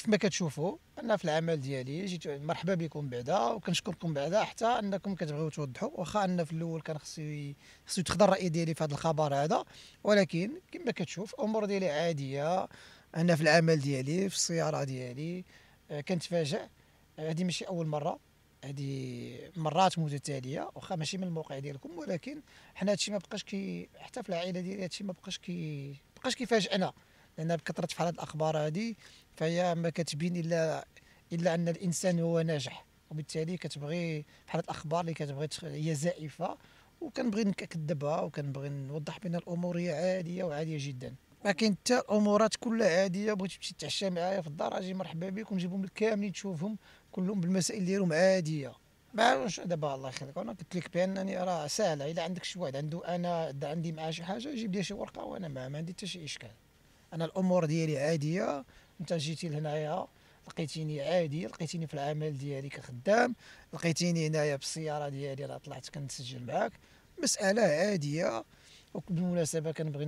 كيف ما كتشوفوا انا في العمل ديالي جيت مرحبا بكم بعدا وكنشكركم بعدا حتى انكم كتبغيو توضحوا واخا ان في الاول كان خصو خصو يتخذ الراي ديالي في هذا الخبر هذا ولكن كما كتشوف امور ديالي عاديه انا في العمل ديالي في السياره ديالي آه، كنتفاجئ هذه ماشي اول مره هذه مرات متتاليه واخا ماشي من الموقع ديالكم ولكن حنا هادشي ما بقاش كي حتى في العائله ديالي هادشي ما بقاش كي بقاش كيفاجئنا لان بكثره فحال هذه الاخبار هذه فهي ما كتبين الا الا ان الانسان هو ناجح وبالتالي كتبغي بحال الاخبار اللي كتبغي هي زائفه وكنبغي نكذبها وكنبغي نوضح بان الامور هي عاديه وعاديه جدا ما كاين حتى الامورات كلها عاديه بغيتي تمشي تتعشى معايا في الدار اجي مرحبا بك ونجيبهم كاملين تشوفهم كلهم بالمسائل ديالهم عاديه ما دابا الله يخليك انا قلت لك بانني راه سهله الا عندك شي واحد عنده انا عندي معاه شي حاجه جيب لي شي ورقه وانا معاه ما عندي حتى شي اشكال انا الامور ديالي عاديه انت جيتي لهنايا لقيتيني عادي لقيتيني في العمل ديالي كخدام لقيتيني هنايا بالسياره ديالي راه طلعت كنتسجل معاك مساله عاديه وبالمناسبه كنبغي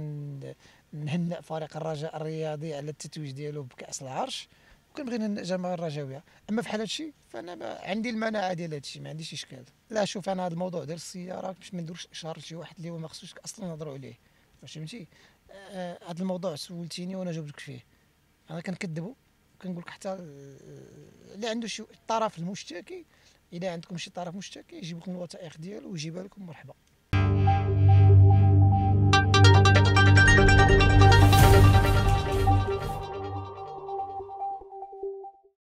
نهنئ فريق الرجاء الرياضي على التتويج ديالو بكاس العرش وكنبغي الجماهير الرجاويه اما في حال هادشي فانا ما عندي المناعه ديال هادشي ما عنديش اشكال لا شوف انا هذا الموضوع ديال السياره باش ما نديروش اشهار لشي واحد اللي هو ما خصوش اصلا نهضروا عليه فهمتي هذا آه، الموضوع سولتيني وانا جاوبتك فيه انا كنكذبوا كنقول لك حتى آه، اللي عنده شي طرف المشتكي الا عندكم شي طرف مشتكي يجيب لكم الوثائق ديالو ويجيبها لكم مرحبا